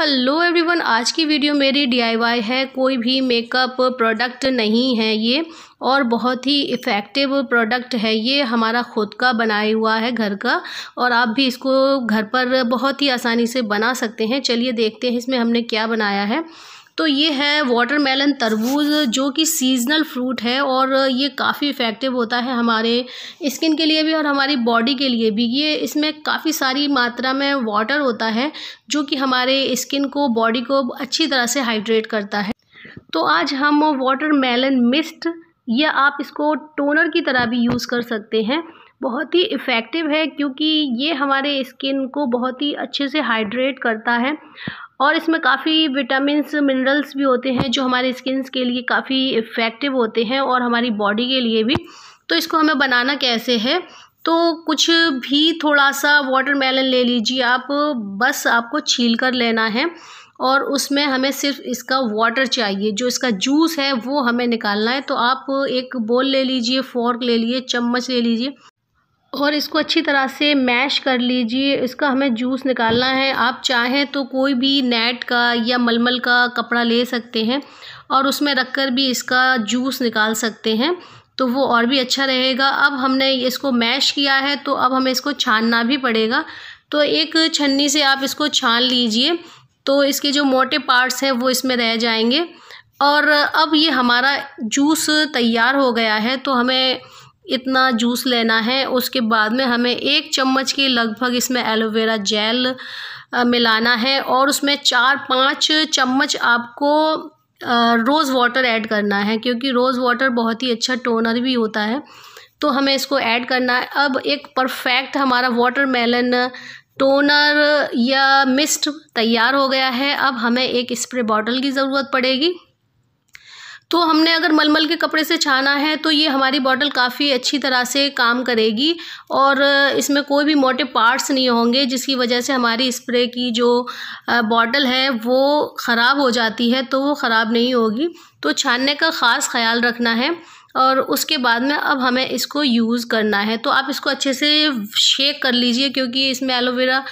hello everyone आज की video मेरी डीआईवाई है कोई भी मेकअप प्रोडक्ट नहीं है ये और बहुत ही इफ़ेक्टिव प्रोडक्ट है ये हमारा ख़ुद का बनाया हुआ है घर का और आप भी इसको घर पर बहुत ही आसानी से बना सकते हैं चलिए देखते हैं इसमें हमने क्या बनाया है तो ये है वाटरमेलन तरबूज जो कि सीजनल फ्रूट है और ये काफ़ी इफ़ेक्टिव होता है हमारे स्किन के लिए भी और हमारी बॉडी के लिए भी ये इसमें काफ़ी सारी मात्रा में वाटर होता है जो कि हमारे स्किन को बॉडी को अच्छी तरह से हाइड्रेट करता है तो आज हम वाटर मेलन मिस्ट या आप इसको टोनर की तरह भी यूज़ कर सकते हैं बहुत ही इफ़ेक्टिव है क्योंकि ये हमारे स्किन को बहुत ही अच्छे से हाइड्रेट करता है और इसमें काफ़ी विटामिनस मिनरल्स भी होते हैं जो हमारे स्किन के लिए काफ़ी इफ़ेक्टिव होते हैं और हमारी बॉडी के लिए भी तो इसको हमें बनाना कैसे है तो कुछ भी थोड़ा सा वाटरमेलन ले लीजिए आप बस आपको छील कर लेना है और उसमें हमें सिर्फ इसका वाटर चाहिए जो इसका जूस है वो हमें निकालना है तो आप एक बोल ले लीजिए फॉर्क ले लीजिए चम्मच ले लीजिए और इसको अच्छी तरह से मैश कर लीजिए इसका हमें जूस निकालना है आप चाहें तो कोई भी नेट का या मलमल का कपड़ा ले सकते हैं और उसमें रख कर भी इसका जूस निकाल सकते हैं तो वो और भी अच्छा रहेगा अब हमने इसको मैश किया है तो अब हमें इसको छानना भी पड़ेगा तो एक छन्नी से आप इसको छान लीजिए तो इसके जो मोटे पार्ट्स हैं वो इसमें रह जाएंगे और अब ये हमारा जूस तैयार हो गया है तो हमें इतना जूस लेना है उसके बाद में हमें एक चम्मच के लगभग इसमें एलोवेरा जेल मिलाना है और उसमें चार पाँच चम्मच आपको रोज़ वाटर ऐड करना है क्योंकि रोज़ वाटर बहुत ही अच्छा टोनर भी होता है तो हमें इसको ऐड करना है अब एक परफेक्ट हमारा वाटर मेलन टोनर या मिस्ट तैयार हो गया है अब हमें एक स्प्रे बॉटल की ज़रूरत पड़ेगी तो हमने अगर मलमल के कपड़े से छाना है तो ये हमारी बॉटल काफ़ी अच्छी तरह से काम करेगी और इसमें कोई भी मोटे पार्ट्स नहीं होंगे जिसकी वजह से हमारी स्प्रे की जो बॉटल है वो ख़राब हो जाती है तो वो ख़राब नहीं होगी तो छानने का ख़ास ख्याल रखना है और उसके बाद में अब हमें इसको यूज़ करना है तो आप इसको अच्छे से शेक कर लीजिए क्योंकि इसमें एलोवेरा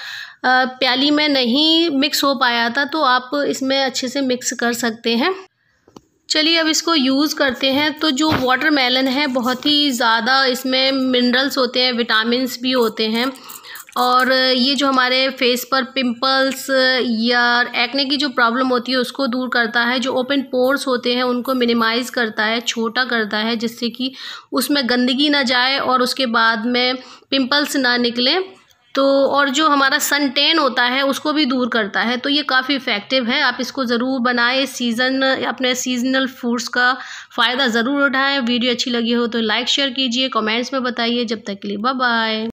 प्याली में नहीं मिक्स हो पाया था तो आप इसमें अच्छे से मिक्स कर सकते हैं चलिए अब इसको यूज़ करते हैं तो जो वाटर मेलन है बहुत ही ज़्यादा इसमें मिनरल्स होते हैं विटामिन भी होते हैं और ये जो हमारे फेस पर पिंपल्स या एक्ने की जो प्रॉब्लम होती है उसको दूर करता है जो ओपन पोर्स होते हैं उनको मिनिमाइज़ करता है छोटा करता है जिससे कि उसमें गंदगी ना जाए और उसके बाद में पिंपल्स ना निकलें तो और जो हमारा सन टेन होता है उसको भी दूर करता है तो ये काफ़ी इफ़ेक्टिव है आप इसको ज़रूर बनाएं सीज़न अपने सीजनल फूड्स का फ़ायदा ज़रूर उठाएं वीडियो अच्छी लगी हो तो लाइक शेयर कीजिए कमेंट्स में बताइए जब तक के लिए बाय बाय